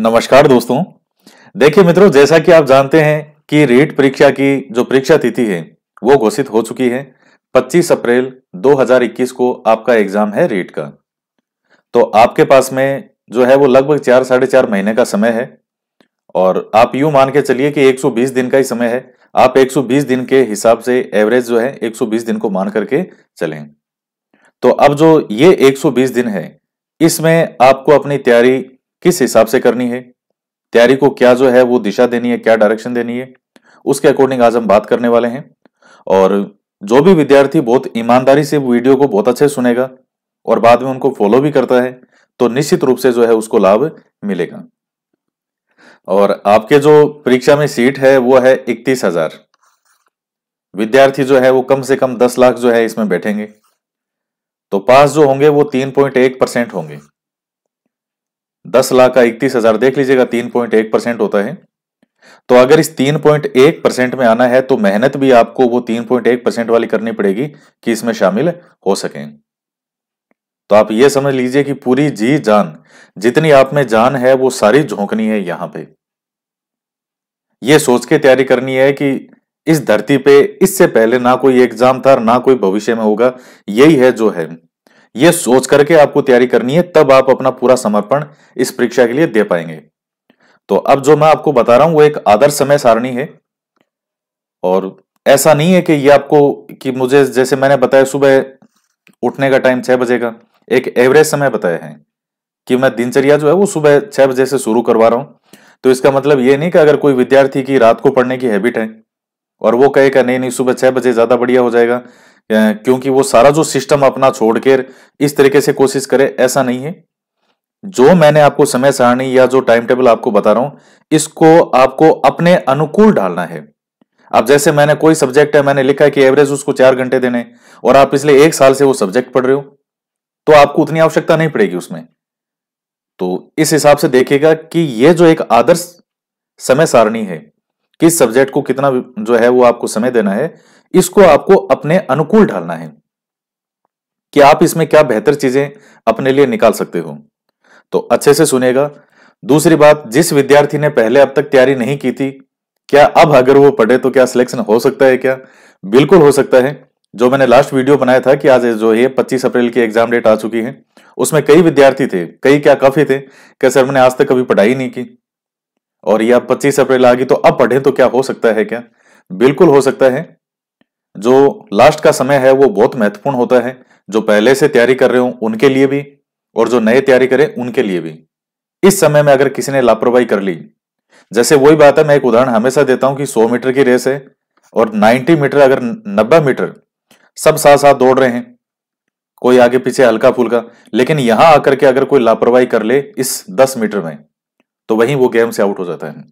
नमस्कार दोस्तों देखिए मित्रों जैसा कि आप जानते हैं कि रीट परीक्षा की जो परीक्षा तिथि है वो घोषित हो चुकी है 25 अप्रैल 2021 को आपका एग्जाम है रीट का तो आपके पास में जो है वो लगभग चार साढ़े चार महीने का समय है और आप यूं मान के चलिए कि 120 दिन का ही समय है आप 120 दिन के हिसाब से एवरेज जो है 120 दिन को मान करके चलें तो अब जो ये 120 दिन है इसमें आपको अपनी तैयारी किस हिसाब से करनी है तैयारी को क्या जो है वो दिशा देनी है क्या डायरेक्शन देनी है उसके अकॉर्डिंग आज हम बात करने वाले हैं और जो भी विद्यार्थी बहुत ईमानदारी से वीडियो को बहुत अच्छे सुनेगा और बाद में उनको फॉलो भी करता है तो निश्चित रूप से जो है उसको लाभ मिलेगा और आपके जो परीक्षा में सीट है वो है इकतीस हजार विद्यार्थी जो है वो कम से कम दस लाख जो है इसमें बैठेंगे तो पास जो होंगे वो तीन पॉइंट एक परसेंट होंगे दस लाख का इकतीस हजार देख लीजिएगा तीन पॉइंट एक परसेंट होता है तो अगर इस तीन पॉइंट एक परसेंट में आना है तो मेहनत भी आपको वो तीन पॉइंट एक परसेंट वाली करनी पड़ेगी कि इसमें शामिल हो सकें तो आप ये समझ लीजिए कि पूरी जी जान जितनी आप में जान है वो सारी झोंकनी है यहां पर यह सोच के तैयारी करनी है कि इस धरती पे इससे पहले ना कोई एग्जाम था ना कोई भविष्य में होगा यही है जो है ये सोच करके आपको तैयारी करनी है तब आप अपना पूरा समर्पण इस परीक्षा के लिए दे पाएंगे तो अब जो मैं आपको बता रहा हूं वो एक आदर्श समय सारणी है और ऐसा नहीं है कि ये आपको कि मुझे जैसे मैंने बताया सुबह उठने का टाइम छह बजे का एक एवरेज समय बताया है कि मैं दिनचर्या जो है वो सुबह छह बजे से शुरू करवा रहा हूं तो इसका मतलब ये नहीं कि अगर कोई विद्यार्थी की रात को पढ़ने की हैबिट है और वो कहेगा नहीं नहीं सुबह छह बजे ज्यादा बढ़िया हो जाएगा क्योंकि वो सारा जो सिस्टम अपना छोड़कर इस तरीके से कोशिश करे ऐसा नहीं है जो मैंने आपको समय सारणी या जो टाइम टेबल आपको बता रहा हूं इसको आपको अपने अनुकूल डालना है अब जैसे मैंने कोई सब्जेक्ट है मैंने लिखा है कि एवरेज उसको चार घंटे देने और आप पिछले एक साल से वो सब्जेक्ट पढ़ रहे हो तो आपको उतनी आवश्यकता नहीं पड़ेगी उसमें तो इस हिसाब से देखिएगा कि ये जो एक आदर्श समय सारणी है किस सब्जेक्ट को कितना जो है वो आपको समय देना है इसको आपको अपने अनुकूल ढालना है कि आप इसमें क्या बेहतर चीजें अपने लिए निकाल सकते हो तो अच्छे से सुनेगा दूसरी बात जिस विद्यार्थी ने पहले अब तक तैयारी नहीं की थी क्या अब अगर वो पढ़े तो क्या सिलेक्शन हो सकता है क्या बिल्कुल हो सकता है जो मैंने लास्ट वीडियो बनाया था कि आज जो है पच्चीस अप्रैल की एग्जाम डेट आ चुकी है उसमें कई विद्यार्थी थे कई क्या काफी थे क्या सर मैंने आज तक कभी पढ़ाई नहीं की और यह पच्चीस अप्रैल आ गई तो अब पढ़े तो क्या हो सकता है क्या बिल्कुल हो सकता है जो लास्ट का समय है वो बहुत महत्वपूर्ण होता है जो पहले से तैयारी कर रहे हो उनके लिए भी और जो नए तैयारी करें उनके लिए भी इस समय में अगर किसी ने लापरवाही कर ली जैसे वही बात है मैं एक उदाहरण हमेशा देता हूं कि 100 मीटर की रेस है और 90 मीटर अगर 90 मीटर सब साथ साथ दौड़ रहे हैं कोई आगे पीछे हल्का फुल्का लेकिन यहां आकर के अगर कोई लापरवाही कर ले इस 10 मीटर में तो वहीं वो गेम से आउट हो जाता है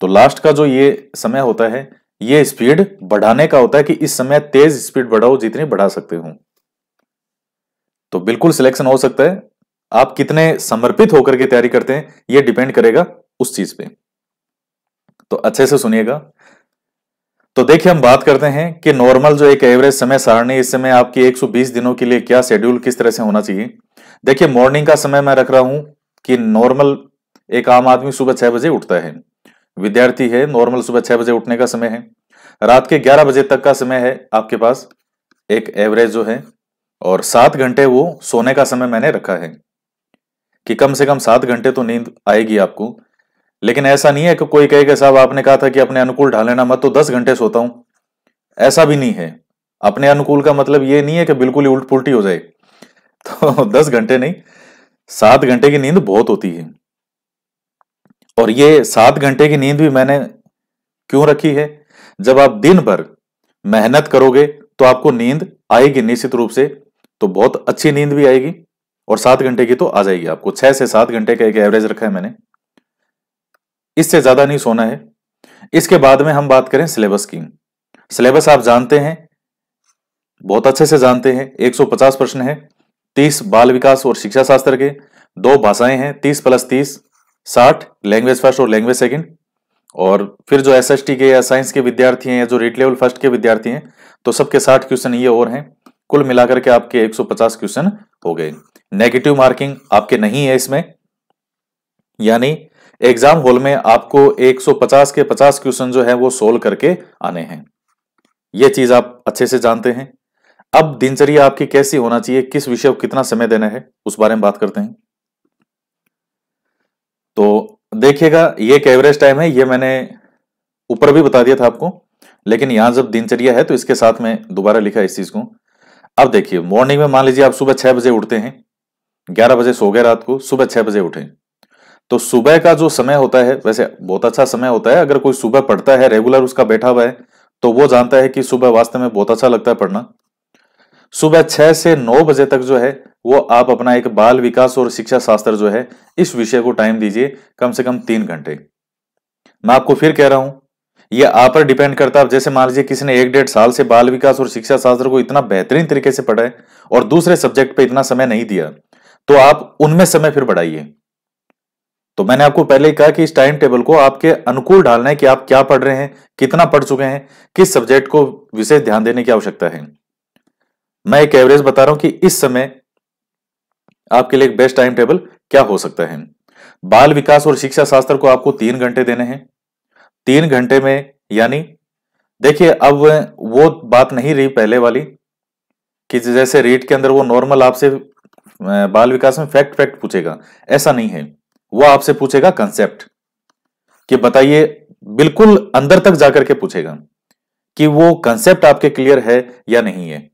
तो लास्ट का जो ये समय होता है ये स्पीड बढ़ाने का होता है कि इस समय तेज स्पीड बढ़ाओ जितनी बढ़ा सकते हो तो बिल्कुल सिलेक्शन हो सकता है आप कितने समर्पित होकर के तैयारी करते हैं यह डिपेंड करेगा उस चीज पे तो अच्छे से सुनिएगा तो देखिए हम बात करते हैं कि नॉर्मल जो एक एवरेज समय सारणी इस समय आपकी 120 दिनों के लिए क्या शेड्यूल किस तरह से होना चाहिए देखिए मॉर्निंग का समय मैं रख रहा हूं कि नॉर्मल एक आम आदमी सुबह छह बजे उठता है विद्यार्थी है नॉर्मल सुबह छह बजे उठने का समय है रात के ग्यारह बजे तक का समय है आपके पास एक एवरेज जो है और सात घंटे वो सोने का समय मैंने रखा है कि कम से कम सात घंटे तो नींद आएगी आपको लेकिन ऐसा नहीं है कि कोई कहेगा साहब आपने कहा था कि अपने अनुकूल ढाल लेना मत तो दस घंटे सोता हूं ऐसा भी नहीं है अपने अनुकूल का मतलब ये नहीं है कि बिल्कुल ही उल्ट पुलटी हो जाए तो दस घंटे नहीं सात घंटे की नींद बहुत होती है और ये सात घंटे की नींद भी मैंने क्यों रखी है जब आप दिन भर मेहनत करोगे तो आपको नींद आएगी निश्चित रूप से तो बहुत अच्छी नींद भी आएगी और सात घंटे की तो आ जाएगी आपको छह से सात घंटे का एक एवरेज रखा है मैंने इससे ज्यादा नहीं सोना है इसके बाद में हम बात करें सिलेबस की सिलेबस आप जानते हैं बहुत अच्छे से जानते हैं 150 प्रश्न है 30 बाल विकास और शिक्षा शास्त्र के दो भाषाएं हैं 30 प्लस तीस साठ लैंग्वेज फर्स्ट और लैंग्वेज सेकंड और फिर जो एस के या साइंस के विद्यार्थी हैं या जो रेट लेवल फर्स्ट के विद्यार्थी हैं तो सबके साठ क्वेश्चन ये और हैं कुल मिलाकर के आपके 150 क्वेश्चन हो गए नेगेटिव मार्किंग आपके नहीं है इसमें यानी एग्जाम हॉल में आपको 150 के 50 क्वेश्चन जो है वो सोल्व करके आने हैं ये चीज आप अच्छे से जानते हैं अब दिनचर्या आपकी कैसी होना चाहिए किस विषय को कितना समय देना है उस बारे में बात करते हैं तो देखिएगा ये एक एवरेज टाइम है ये मैंने ऊपर भी बता दिया था आपको लेकिन यहां जब दिनचर्या है तो इसके साथ में दोबारा लिखा इस चीज़ को अब देखिए मॉर्निंग में मान लीजिए आप सुबह छह बजे उठते हैं ग्यारह बजे सो गए रात को सुबह छह बजे उठे तो सुबह का जो समय होता है वैसे बहुत अच्छा समय होता है अगर कोई सुबह पढ़ता है रेगुलर उसका बैठा हुआ है तो वो जानता है कि सुबह वास्तव में बहुत अच्छा लगता है पढ़ना सुबह छह से नौ बजे तक जो है वो आप अपना एक बाल विकास और शिक्षा शास्त्र जो है इस विषय को टाइम दीजिए कम से कम तीन घंटे मैं आपको फिर कह रहा हूं यह आप पर डिपेंड करता है जैसे मान लीजिए किसी ने एक डेढ़ साल से बाल विकास और शिक्षा शास्त्र को इतना बेहतरीन तरीके से पढ़ा है और दूसरे सब्जेक्ट पे इतना समय नहीं दिया तो आप उनमें समय फिर बढ़ाइए तो मैंने आपको पहले ही कहा कि इस टाइम टेबल को आपके अनुकूल ढालना है कि आप क्या पढ़ रहे हैं कितना पढ़ चुके हैं किस सब्जेक्ट को विशेष ध्यान देने की आवश्यकता है मैं एक एवरेज बता रहा हूं कि इस समय आपके लिए बेस्ट टाइम टेबल क्या हो सकता है बाल विकास और शिक्षा शास्त्र को आपको तीन घंटे देने हैं तीन घंटे में यानी देखिए अब वो बात नहीं रही पहले वाली कि जैसे रीट के अंदर वो नॉर्मल आपसे बाल विकास में फैक्ट फैक्ट पूछेगा ऐसा नहीं है वो आपसे पूछेगा कंसेप्ट कि बताइए बिल्कुल अंदर तक जाकर के पूछेगा कि वो कंसेप्ट आपके क्लियर है या नहीं है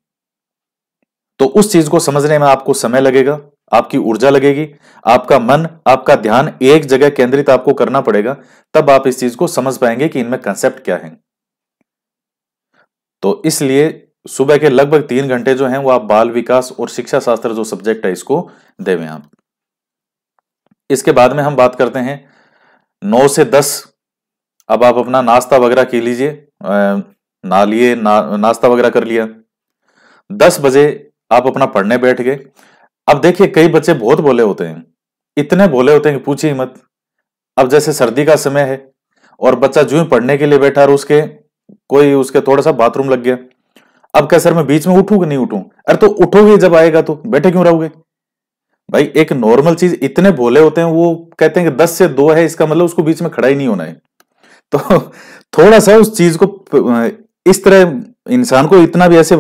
तो उस चीज को समझने में आपको समय लगेगा आपकी ऊर्जा लगेगी आपका मन आपका ध्यान एक जगह केंद्रित आपको करना पड़ेगा तब आप इस चीज को समझ पाएंगे कि इनमें कंसेप्ट क्या है तो इसलिए सुबह के लगभग तीन घंटे जो हैं वो आप बाल विकास और शिक्षा शास्त्र जो सब्जेक्ट है इसको देवे आप इसके बाद में हम बात करते हैं नौ से दस अब आप अपना नाश्ता वगैरह के लीजिए ना लिए ना, नाश्ता वगैरह कर लिया दस बजे आप अपना पढ़ने बैठ गए अब देखिए कई बच्चे बहुत भोले होते हैं इतने भोले होते हैं कि पूछिए मत अब जैसे सर्दी का समय है और बच्चा जो पढ़ने के लिए बैठा और उसके कोई उसके थोड़ा सा बाथरूम लग गया अब क्या सर मैं बीच में उठू कि नहीं उठू अरे तो उठोगे जब आएगा तो बैठे क्यों रहोगे भाई एक नॉर्मल चीज इतने भोले होते हैं वो कहते हैं कि दस से दो है इसका मतलब उसको बीच में खड़ा ही नहीं होना है तो थोड़ा सा उस चीज को इस तरह इंसान को इतना भी ऐसे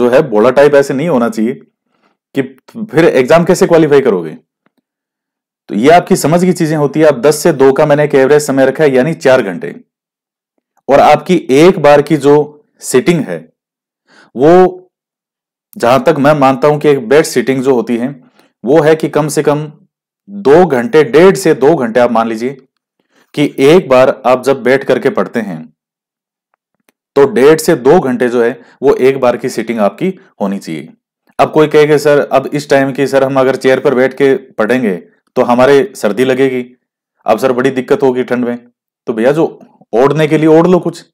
जो है भोला टाइप ऐसे नहीं होना चाहिए कि फिर एग्जाम कैसे क्वालिफाई करोगे तो ये आपकी समझ की चीजें होती है आप 10 से 2 का मैंने एक एवरेज समय रखा है यानी चार घंटे और आपकी एक बार की जो सिटिंग है वो जहां तक मैं मानता हूं कि एक बेस्ट सिटिंग जो होती है वो है कि कम से कम दो घंटे डेढ़ से दो घंटे आप मान लीजिए कि एक बार आप जब बैठ करके पढ़ते हैं तो डेढ़ से दो घंटे जो है वो एक बार की सीटिंग आपकी होनी चाहिए अब कोई कहे कि सर अब इस टाइम की सर हम अगर चेयर पर बैठ के पढ़ेंगे तो हमारे सर्दी लगेगी अब सर बड़ी दिक्कत होगी ठंड में तो भैया जो ओढ़ने के लिए ओढ़ लो कुछ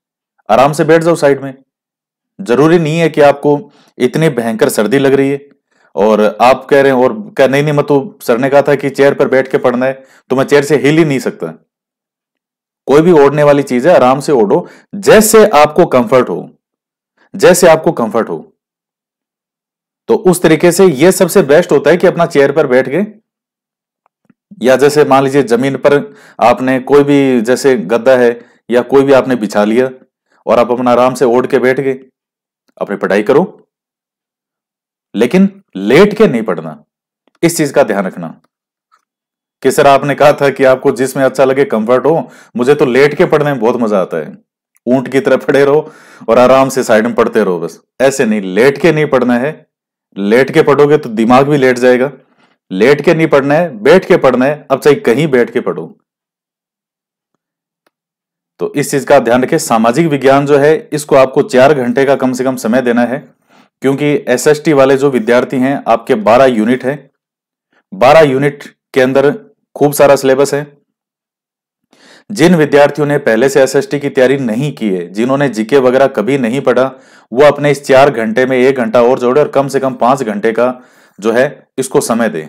आराम से बैठ जाओ साइड में जरूरी नहीं है कि आपको इतनी भयंकर सर्दी लग रही है और आप कह रहे हैं और कह नहीं नहीं मैं तो सर ने कहा था कि चेयर पर बैठ के पढ़ना है तो मैं चेयर से हिल ही नहीं सकता कोई भी ओढ़ने वाली चीज है आराम से ओढ़ो जैसे आपको कंफर्ट हो जैसे आपको कंफर्ट हो तो उस तरीके से यह सबसे बेस्ट होता है कि अपना चेयर पर बैठ के या जैसे मान लीजिए जमीन पर आपने कोई भी जैसे गद्दा है या कोई भी आपने बिछा लिया और आप अपना आराम से ओढ़ के बैठ गए अपनी पढ़ाई करो लेकिन लेट के नहीं पढ़ना इस चीज का ध्यान रखना कि सर आपने कहा था कि आपको जिसमें अच्छा लगे कंफर्ट हो मुझे तो लेट के पढ़ने में बहुत मजा आता है ऊंट की तरह पढ़े रहो और आराम से साइड में पढ़ते रहो बस ऐसे नहीं लेट के नहीं पढ़ना है लेट के पढ़ोगे तो दिमाग भी लेट जाएगा लेट के नहीं पढ़ना है बैठ के पढ़ना है अब चाहे कहीं बैठ के पढ़ो तो इस चीज का ध्यान रखें सामाजिक विज्ञान जो है इसको आपको चार घंटे का कम से कम समय देना है क्योंकि एसएसटी वाले जो विद्यार्थी हैं आपके 12 यूनिट है 12 यूनिट के अंदर खूब सारा सिलेबस है जिन विद्यार्थियों ने पहले से एस की तैयारी नहीं की है जिन्होंने जीके वगैरह कभी नहीं पढ़ा वो अपने इस चार घंटे में एक घंटा और जोड़े और कम से कम पांच घंटे का जो है इसको समय दे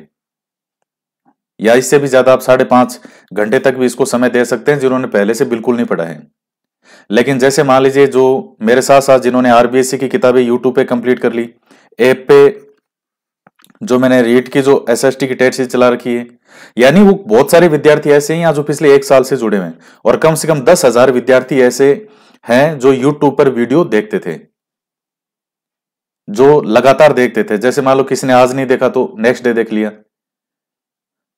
या इससे भी ज्यादा आप साढ़े पांच घंटे तक भी इसको समय दे सकते हैं जिन्होंने पहले से बिल्कुल नहीं पढ़ा है लेकिन जैसे मान लीजिए जो मेरे साथ साथ जिन्होंने आरबीएससी की किताबें यूट्यूब पे कंप्लीट कर ली एप पे जो मैंने रीट की जो एसएसटी की टेट सीट चला रखी है यानी वो बहुत सारे विद्यार्थी ऐसे हैं जो पिछले एक साल से जुड़े हुए और कम से कम दस हजार विद्यार्थी ऐसे हैं जो यूट्यूब पर वीडियो देखते थे जो लगातार देखते थे जैसे मान लो किसी ने आज नहीं देखा तो नेक्स्ट डे दे देख लिया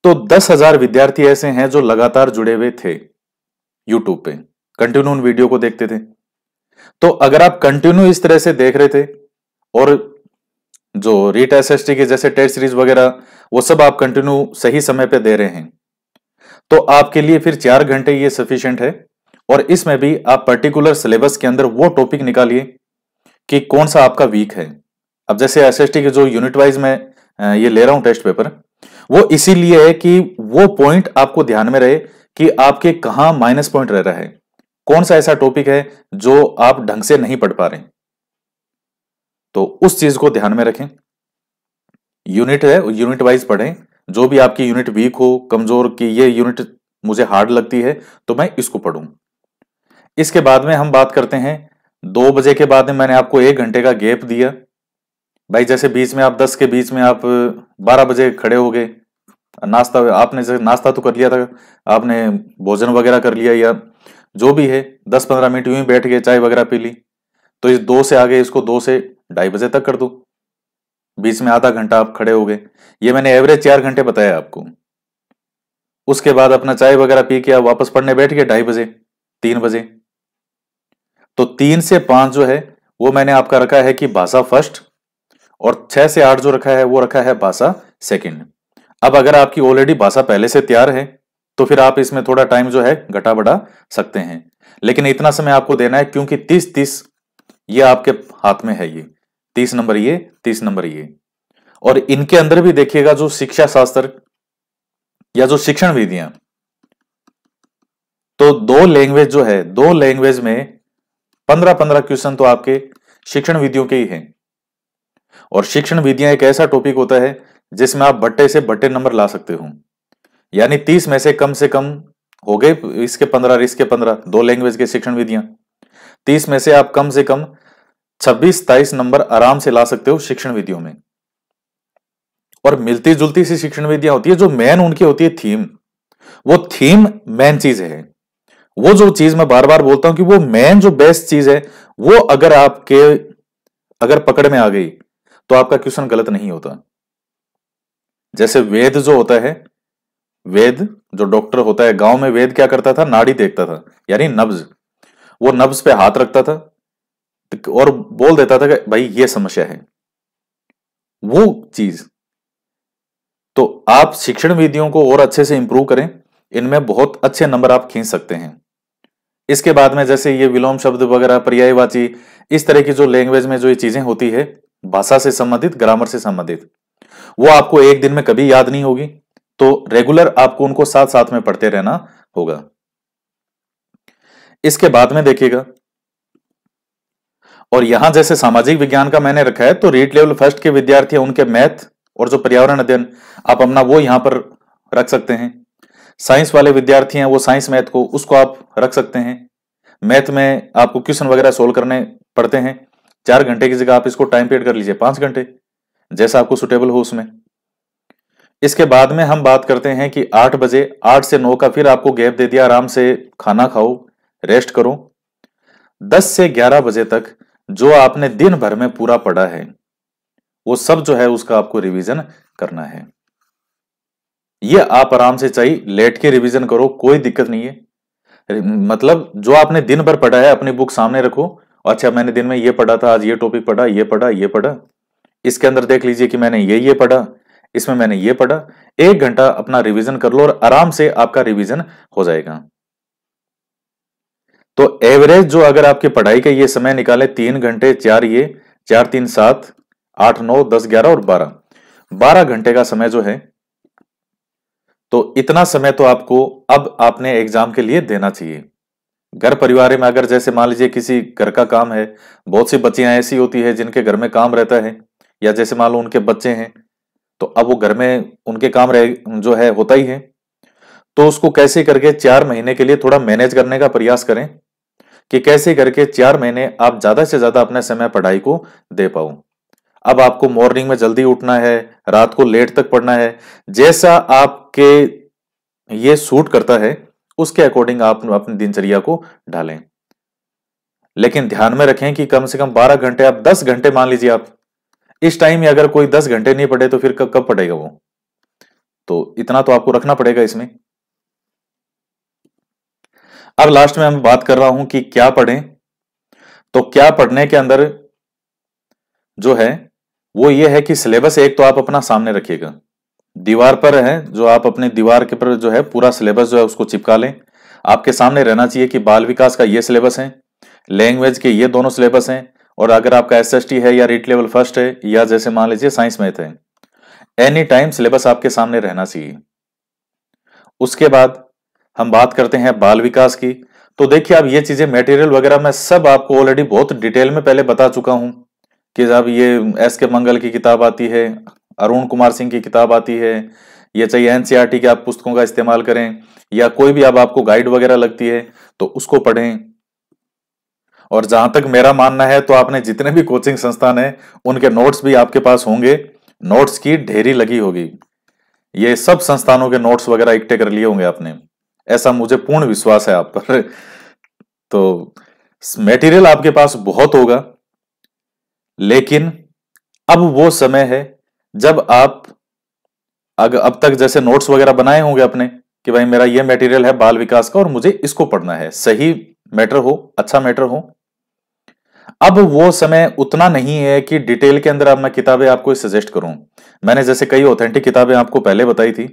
तो दस हजार विद्यार्थी ऐसे हैं जो लगातार जुड़े हुए थे यूट्यूब पे कंटिन्यू उन वीडियो को देखते थे तो अगर आप कंटिन्यू इस तरह से देख रहे थे और जो रीट एस एस टी के जैसे टेस्ट सीरीज वगैरह वो सब आप कंटिन्यू सही समय पे दे रहे हैं तो आपके लिए फिर चार घंटे ये सफिशियंट है और इसमें भी आप पर्टिकुलर सिलेबस के अंदर वो टॉपिक निकालिए कि कौन सा आपका वीक है अब जैसे एस एस टी के जो यूनिट वाइज में ये ले रहा हूं टेस्ट पेपर वो इसीलिए है कि वो पॉइंट आपको ध्यान में रहे कि आपके कहा माइनस पॉइंट रह रहा है कौन सा ऐसा टॉपिक है जो आप ढंग से नहीं पढ़ पा रहे हैं तो उस चीज को ध्यान में रखें यूनिट है यूनिट वाइज पढ़ें जो भी आपकी यूनिट वीक हो कमजोर की ये यूनिट मुझे हार्ड लगती है तो मैं इसको पढ़ूं इसके बाद में हम बात करते हैं दो बजे के बाद में मैंने आपको एक घंटे का गैप दिया भाई जैसे बीच में आप दस के बीच में आप बारह बजे खड़े हो गए नाश्ता आपने जैसे नाश्ता तो कर लिया था आपने भोजन वगैरह कर लिया या जो भी है दस पंद्रह मिनट यूं ही बैठ गए चाय वगैरह पी ली तो इस दो से आगे इसको दो से ढाई बजे तक कर दो बीच में आधा घंटा आप खड़े हो गए ये मैंने एवरेज चार घंटे बताया आपको उसके बाद अपना चाय वगैरह पी के आप वापस पढ़ने बैठ गए ढाई बजे तीन बजे तो तीन से पांच जो है वो मैंने आपका रखा है कि भाषा फर्स्ट और छह से आठ जो रखा है वो रखा है भाषा सेकंड अब अगर आपकी ऑलरेडी भाषा पहले से तैयार है तो फिर आप इसमें थोड़ा टाइम जो है घटा बढ़ा सकते हैं लेकिन इतना समय आपको देना है क्योंकि तीस तीस ये आपके हाथ में है ये तीस नंबर ये तीस नंबर ये और इनके अंदर भी देखिएगा जो शिक्षा शास्त्र या जो शिक्षण विधियां तो दो लैंग्वेज जो है दो लैंग्वेज में पंद्रह पंद्रह क्वेश्चन तो आपके शिक्षण विधियों के ही हैं और शिक्षण विधियां एक ऐसा टॉपिक होता है जिसमें आप बट्टे से बट्टे नंबर ला सकते हो यानी तीस में से कम से कम हो गए इसके पंद्रह इसके पंद्रह दो लैंग्वेज के शिक्षण विधियां तीस में से आप कम से कम छब्बीस सताइस नंबर आराम से ला सकते हो शिक्षण विधियों में और मिलती जुलती सी शिक्षण विधियां होती है जो मेन उनकी होती है थीम वो थीम मेन चीज है वो जो चीज मैं बार बार बोलता हूं कि वो मेन जो बेस्ट चीज है वो अगर आपके अगर पकड़ में आ गई तो आपका क्वेश्चन गलत नहीं होता जैसे वेद जो होता है वेद जो डॉक्टर होता है गांव में वेद क्या करता था नाड़ी देखता था यानी नब्ज वो नब्ज पे हाथ रखता था तो और बोल देता था कि भाई ये समस्या है वो चीज तो आप शिक्षण विधियों को और अच्छे से इंप्रूव करें इनमें बहुत अच्छे नंबर आप खींच सकते हैं इसके बाद में जैसे ये विलोम शब्द वगैरह पर्यायवाची इस तरह की जो लैंग्वेज में जो ये चीजें होती है भाषा से संबंधित ग्रामर से संबंधित वो आपको एक दिन में कभी याद नहीं होगी तो रेगुलर आपको उनको साथ साथ में पढ़ते रहना होगा इसके बाद में देखिएगा और यहां जैसे सामाजिक विज्ञान का मैंने रखा है तो रेट लेवल फर्स्ट के विद्यार्थी उनके मैथ और जो पर्यावरण अध्ययन आप अपना वो यहां पर रख सकते हैं साइंस वाले विद्यार्थी हैं वो साइंस मैथ को उसको आप रख सकते हैं मैथ में आपको क्वेश्चन वगैरह सोल्व करने पड़ते हैं चार घंटे की जगह आप इसको टाइम पीरियड कर लीजिए पांच घंटे जैसा आपको सुटेबल हो उसमें इसके बाद में हम बात करते हैं कि आठ बजे आठ से नौ का फिर आपको गैप दे दिया आराम से खाना खाओ रेस्ट करो दस से ग्यारह बजे तक जो आपने दिन भर में पूरा पढ़ा है वो सब जो है उसका आपको रिवीजन करना है ये आप आराम से चाहिए लेट के रिवीजन करो कोई दिक्कत नहीं है मतलब जो आपने दिन भर पढ़ा है अपनी बुक सामने रखो अच्छा मैंने दिन में ये पढ़ा था आज ये टॉपिक पढ़ा ये पढ़ा ये पढ़ा इसके अंदर देख लीजिए कि मैंने ये ये पढ़ा इसमें मैंने ये पढ़ा एक घंटा अपना रिवीजन कर लो और आराम से आपका रिवीजन हो जाएगा तो एवरेज जो अगर आपकी पढ़ाई का ये समय निकाले तीन घंटे चार ये चार तीन सात आठ नौ दस ग्यारह और बारह बारह घंटे का समय जो है तो इतना समय तो आपको अब आपने एग्जाम के लिए देना चाहिए घर परिवार में अगर जैसे मान लीजिए किसी घर का काम है बहुत सी बच्चियां ऐसी होती है जिनके घर में काम रहता है या जैसे मान लो उनके बच्चे हैं तो अब वो घर में उनके काम रहे जो है होता ही है तो उसको कैसे करके चार महीने के लिए थोड़ा मैनेज करने का प्रयास करें कि कैसे करके चार महीने आप ज्यादा से ज्यादा अपना समय पढ़ाई को दे पाऊं अब आपको मॉर्निंग में जल्दी उठना है रात को लेट तक पढ़ना है जैसा आपके ये सूट करता है उसके अकॉर्डिंग आप अपनी दिनचर्या को ढालें लेकिन ध्यान में रखें कि कम से कम 12 घंटे आप 10 घंटे मान लीजिए आप इस टाइम में अगर कोई 10 घंटे नहीं पढ़े तो फिर कब कब पढ़ेगा वो तो इतना तो आपको रखना पड़ेगा इसमें अब लास्ट में हम बात कर रहा हूं कि क्या पढ़ें तो क्या पढ़ने के अंदर जो है वो ये है कि सिलेबस एक तो आप अपना सामने रखिएगा दीवार पर है जो आप अपने दीवार के पर जो है पूरा सिलेबस जो है उसको चिपका लें आपके सामने रहना चाहिए कि बाल विकास का ये सिलेबस है लैंग्वेज के ये दोनों सिलेबस हैं और अगर आपका एस है या रीट लेवल फर्स्ट है या जैसे मान लीजिए साइंस मैथ है एनी टाइम सिलेबस आपके सामने रहना चाहिए उसके बाद हम बात करते हैं बाल विकास की तो देखिए आप ये चीजें मटेरियल वगैरह मैं सब आपको ऑलरेडी बहुत डिटेल में पहले बता चुका हूं कि अब ये एस के मंगल की किताब आती है अरुण कुमार सिंह की किताब आती है या चाहिए एनसीआरटी e की आप पुस्तकों का इस्तेमाल करें या कोई भी अब आपको गाइड वगैरह लगती है तो उसको पढ़ें और जहां तक मेरा मानना है तो आपने जितने भी कोचिंग संस्थान है उनके नोट्स भी आपके पास होंगे नोट्स की ढेरी लगी होगी ये सब संस्थानों के नोट्स वगैरह इकट्ठे कर लिए होंगे आपने ऐसा मुझे पूर्ण विश्वास है आप पर तो मेटीरियल आपके पास बहुत होगा लेकिन अब वो समय है जब आप अगर अब तक जैसे नोट्स वगैरह बनाए होंगे अपने कि भाई मेरा ये मेटीरियल है बाल विकास का और मुझे इसको पढ़ना है सही मैटर हो अच्छा मैटर हो अब वो समय उतना नहीं है कि डिटेल के अंदर अब मैं किताबें आपको सजेस्ट करूं मैंने जैसे कई ऑथेंटिक किताबें आपको पहले बताई थी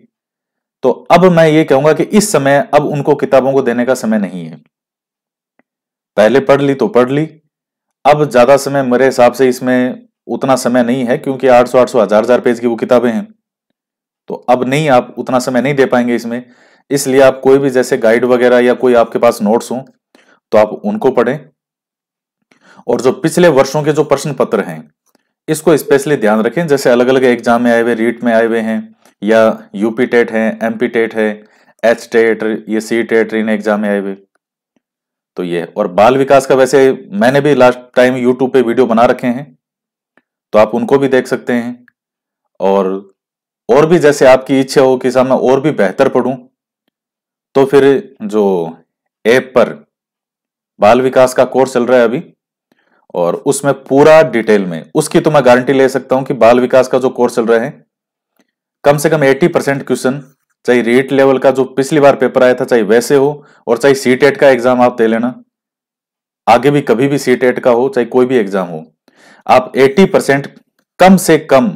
तो अब मैं ये कहूंगा कि इस समय अब उनको किताबों को देने का समय नहीं है पहले पढ़ ली तो पढ़ ली अब ज्यादा समय मेरे हिसाब से इसमें उतना समय नहीं है क्योंकि 800 800 हजार हजार पेज की वो किताबें हैं तो अब नहीं आप उतना समय नहीं दे पाएंगे इसमें इसलिए आप कोई भी जैसे गाइड वगैरह या कोई आपके पास नोट्स हो तो आप उनको पढ़ें और जो पिछले वर्षों के जो प्रश्न पत्र हैं इसको स्पेशली ध्यान रखें जैसे अलग अलग एग्जाम में आए हुए रीट में आए हुए हैं या यूपी टेट है पी टेट है एच टेट ये सी टेट इन एग्जाम आए हुए तो ये और बाल विकास का वैसे मैंने भी लास्ट टाइम यूट्यूब पे वीडियो बना रखे हैं तो आप उनको भी देख सकते हैं और और भी जैसे आपकी इच्छा हो कि मैं और भी बेहतर पढ़ूं तो फिर जो ऐप पर बाल विकास का कोर्स चल रहा है अभी और उसमें पूरा डिटेल में उसकी तो मैं गारंटी ले सकता हूं कि बाल विकास का जो कोर्स चल रहा है कम से कम 80 परसेंट क्वेश्चन चाहे रेट लेवल का जो पिछली बार पेपर आया था चाहे वैसे हो और चाहे सी टेट e का एग्जाम आप दे लेना आगे भी कभी भी सी टेट e का हो चाहे कोई भी एग्जाम हो आप 80 परसेंट कम से कम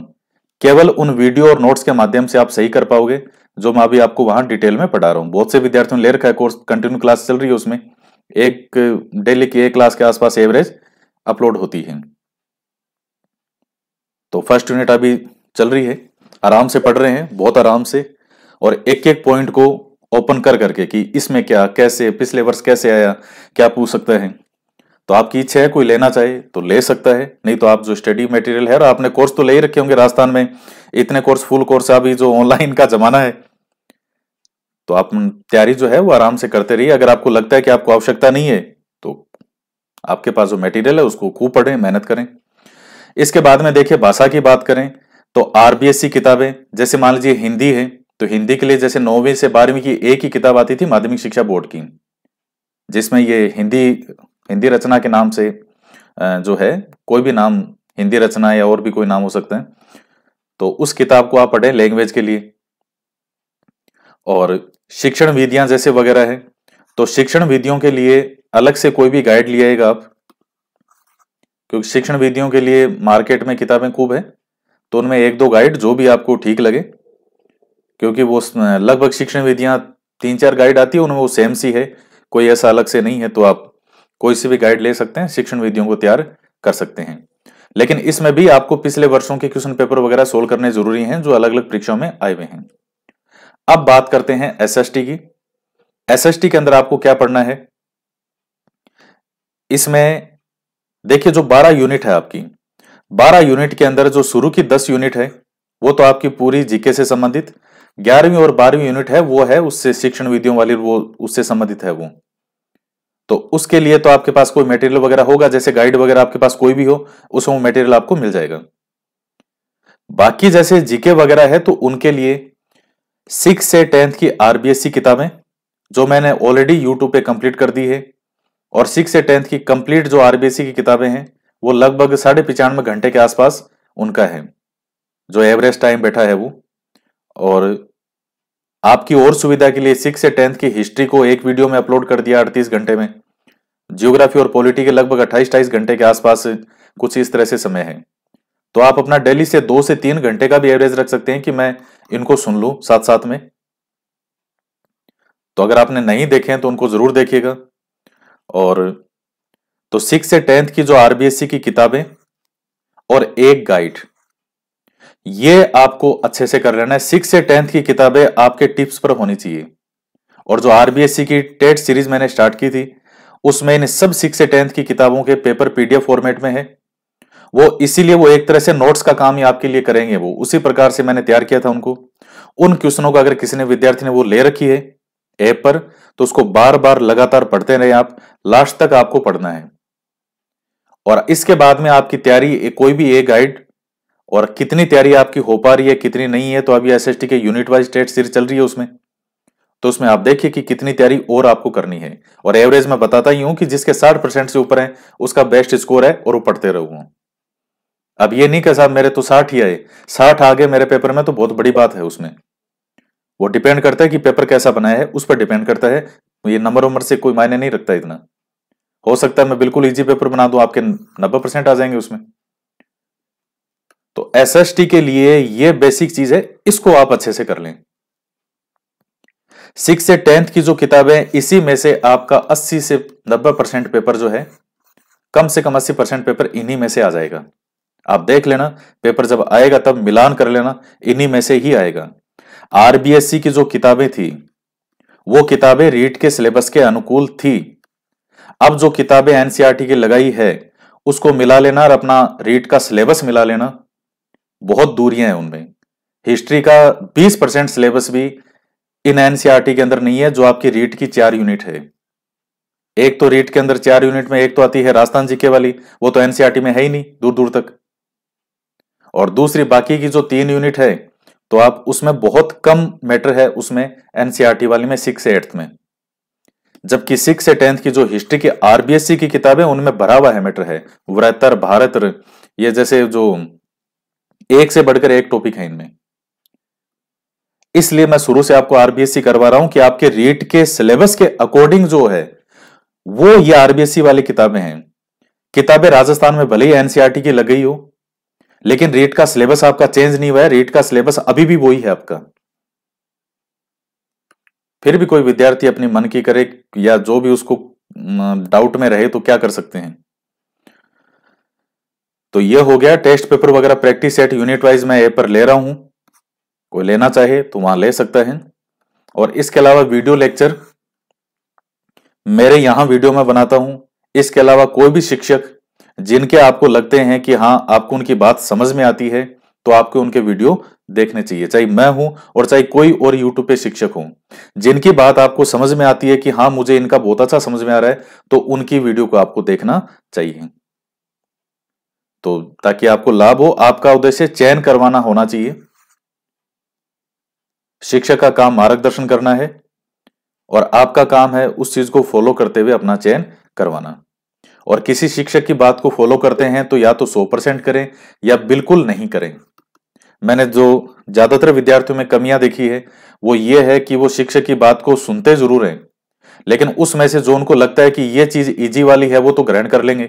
केवल उन वीडियो और नोट्स के माध्यम से आप सही कर पाओगे जो मैं अभी आपको वहां डिटेल में पढ़ा रहा हूं बहुत से विद्यार्थियों ले रखा है कोर्स कंटिन्यू क्लास चल रही है उसमें एक डेली की एक क्लास के आसपास एवरेज अपलोड होती है तो फर्स्ट यूनिट अभी चल रही है आराम से पढ़ रहे हैं बहुत आराम से और एक एक पॉइंट को ओपन कर करके कि इसमें क्या कैसे पिछले वर्ष कैसे आया क्या पूछ सकते हैं तो आपकी इच्छा है कोई लेना चाहे तो ले सकता है नहीं तो आप जो स्टडी मटेरियल है आपने कोर्स तो ले ही रखे होंगे राजस्थान में इतने कोर्स फुल कोर्स अभी जो ऑनलाइन का जमाना है तो आप तैयारी जो है वो आराम से करते रहिए अगर आपको लगता है कि आपको आवश्यकता नहीं है तो आपके पास जो मेटीरियल है उसको खूब पढ़ें मेहनत करें इसके बाद में देखिए भाषा की बात करें तो आरबीएससी किताबें जैसे मान लीजिए हिंदी है तो हिंदी के लिए जैसे नौवीं से बारहवीं की एक ही किताब आती थी माध्यमिक शिक्षा बोर्ड की जिसमें ये हिंदी हिंदी रचना के नाम से जो है कोई भी नाम हिंदी रचना या और भी कोई नाम हो सकता है तो उस किताब को आप पढ़ें लैंग्वेज के लिए और शिक्षण विधियां जैसे वगैरह है तो शिक्षण विधियों के लिए अलग से कोई भी गाइड लिया आप क्योंकि शिक्षण विधियों के लिए मार्केट में किताबें खूब है तो उनमें एक दो गाइड जो भी आपको ठीक लगे क्योंकि वो लगभग शिक्षण विधियां तीन चार गाइड आती है उनमें वो सेम सी है कोई ऐसा अलग से नहीं है तो आप कोई सी भी गाइड ले सकते हैं शिक्षण विधियों को तैयार कर सकते हैं लेकिन इसमें भी आपको पिछले वर्षों के क्वेश्चन पेपर वगैरह सोल्व करने जरूरी हैं जो अलग अलग परीक्षाओं में आए हुए हैं अब बात करते हैं एसएसटी की एसएसटी के अंदर आपको क्या पढ़ना है इसमें देखिए जो 12 यूनिट है आपकी बारह यूनिट के अंदर जो शुरू की दस यूनिट है वो तो आपकी पूरी जीके से संबंधित ग्यारहवीं और बारहवीं यूनिट है वो है उससे शिक्षण विधियों वाली वो उससे संबंधित है वो तो उसके लिए तो आपके पास कोई मटेरियल वगैरह होगा जैसे गाइड वगैरह आपके पास कोई भी हो उसमें वो मेटेरियल आपको मिल जाएगा बाकी जैसे जीके वगैरह है तो उनके लिए सिक्स से टेंथ की आरबीएससी किताबें जो मैंने ऑलरेडी यूट्यूब पे कंप्लीट कर दी है और सिक्स से टेंथ की कंप्लीट जो आरबीएससी की किताबें हैं वो लगभग साढ़े पिचानवे घंटे के आसपास उनका है जो एवरेज टाइम बैठा है वो और आपकी और सुविधा के लिए सिक्स से टेंथ की हिस्ट्री को एक वीडियो में अपलोड कर दिया अड़तीस घंटे में जियोग्राफी और पॉलिटी के लगभग अट्ठाईस अट्ठाईस घंटे के आसपास कुछ इस तरह से समय है तो आप अपना डेली से दो से तीन घंटे का भी एवरेज रख सकते हैं कि मैं इनको सुन लू साथ साथ में तो अगर आपने नहीं देखे हैं तो उनको जरूर देखिएगा और तो सिक्स से टेंथ की जो आरबीएससी की किताबें और एक गाइड ये आपको अच्छे से कर लेना है सिक्स से टेंथ की किताबें आपके टिप्स पर होनी चाहिए और जो आरबीएससी की टेट सीरीज मैंने स्टार्ट की थी उसमें इन सब सिक्स से टेंथ की किताबों के पेपर पीडीएफ फॉर्मेट में है वो इसीलिए वो एक तरह से नोट्स का काम ही आपके लिए करेंगे वो उसी प्रकार से मैंने तैयार किया था उनको उन क्वेश्चनों का अगर किसी ने विद्यार्थी ने वो ले रखी है ऐप पर तो उसको बार बार लगातार पढ़ते रहे आप लास्ट तक आपको पढ़ना है और इसके बाद में आपकी तैयारी कोई भी ए गाइड और कितनी तैयारी आपकी हो पा रही है कितनी नहीं है तो अभी एस के यूनिट वाइज टेस्ट सीरीज चल रही है उसमें तो उसमें आप देखिए कि कितनी तैयारी और आपको करनी है और एवरेज में बताता ही हूं कि जिसके साठ परसेंट से ऊपर है उसका बेस्ट स्कोर है और वो पढ़ते रहूंगा अब ये नहीं कह साहब मेरे तो साठ ही आए साठ आगे मेरे पेपर में तो बहुत बड़ी बात है उसमें वो डिपेंड करता है कि पेपर कैसा बनाया है उस पर डिपेंड करता है ये नंबर उम्र से कोई मायने नहीं रखता इतना हो सकता है मैं बिल्कुल इजी पेपर बना दूं आपके 90 परसेंट आ जाएंगे उसमें तो एस के लिए ये बेसिक चीज है इसको आप अच्छे से कर लें सिक्स से टेंथ की जो किताबें इसी में से आपका 80 से 90 परसेंट पेपर जो है कम से कम 80 परसेंट पेपर इन्हीं में से आ जाएगा आप देख लेना पेपर जब आएगा तब मिलान कर लेना इन्हीं में से ही आएगा आरबीएससी की जो किताबें थी वो किताबें रीट के सिलेबस के अनुकूल थी अब जो किताबें एनसीआरटी की लगाई है उसको मिला लेना और अपना रीट का सिलेबस मिला लेना बहुत दूरियां हैं उनमें हिस्ट्री का 20 परसेंट सिलेबस भी इन एनसीआरटी के अंदर नहीं है जो आपकी रीट की चार यूनिट है एक तो रीट के अंदर चार यूनिट में एक तो आती है राजस्थान जीके वाली वो तो एनसीआरटी में है ही नहीं दूर दूर तक और दूसरी बाकी की जो तीन यूनिट है तो आप उसमें बहुत कम मैटर है उसमें एनसीआरटी वाली में सिक्स एट्थ में जबकि सिक्स से टेंथ की जो हिस्ट्री की आरबीएससी की किताबें उनमें भरा हुआ है मैटर है व्रतर भारत ये जैसे जो एक से बढ़कर एक टॉपिक है इनमें इसलिए मैं शुरू से आपको आरबीएससी करवा रहा हूं कि आपके रीट के सिलेबस के अकॉर्डिंग जो है वो ये आरबीएससी वाली किताबें हैं किताबें राजस्थान में भले ही एनसीआरटी की लग गई हो लेकिन रेट का सिलेबस आपका चेंज नहीं हुआ है रेट का सिलेबस अभी भी वही है आपका फिर भी कोई विद्यार्थी अपने मन की करे या जो भी उसको डाउट में रहे तो क्या कर सकते हैं तो यह हो गया टेस्ट पेपर वगैरह प्रैक्टिस सेट यूनिट वाइज मैं ए पर ले रहा हूं कोई लेना चाहे तो वहां ले सकता है और इसके अलावा वीडियो लेक्चर मेरे यहां वीडियो में बनाता हूं इसके अलावा कोई भी शिक्षक जिनके आपको लगते हैं कि हाँ आपको उनकी बात समझ में आती है तो आपको उनके वीडियो देखने चाहिए चाहे मैं हूं और चाहे कोई और यूट्यूब पे शिक्षक हूं जिनकी बात आपको समझ में आती है कि हाँ मुझे इनका बहुत अच्छा समझ में आ रहा है तो उनकी वीडियो को आपको देखना चाहिए तो ताकि आपको लाभ हो आपका उद्देश्य चयन करवाना होना चाहिए शिक्षक का काम मार्गदर्शन करना है और आपका काम है उस चीज को फॉलो करते हुए अपना चयन करवाना और किसी शिक्षक की बात को फॉलो करते हैं तो या तो 100 परसेंट करें या बिल्कुल नहीं करें मैंने जो ज़्यादातर विद्यार्थियों में कमियां देखी है वो ये है कि वो शिक्षक की बात को सुनते जरूर हैं लेकिन उसमें से जो उनको लगता है कि ये चीज़ इजी वाली है वो तो ग्रहण कर लेंगे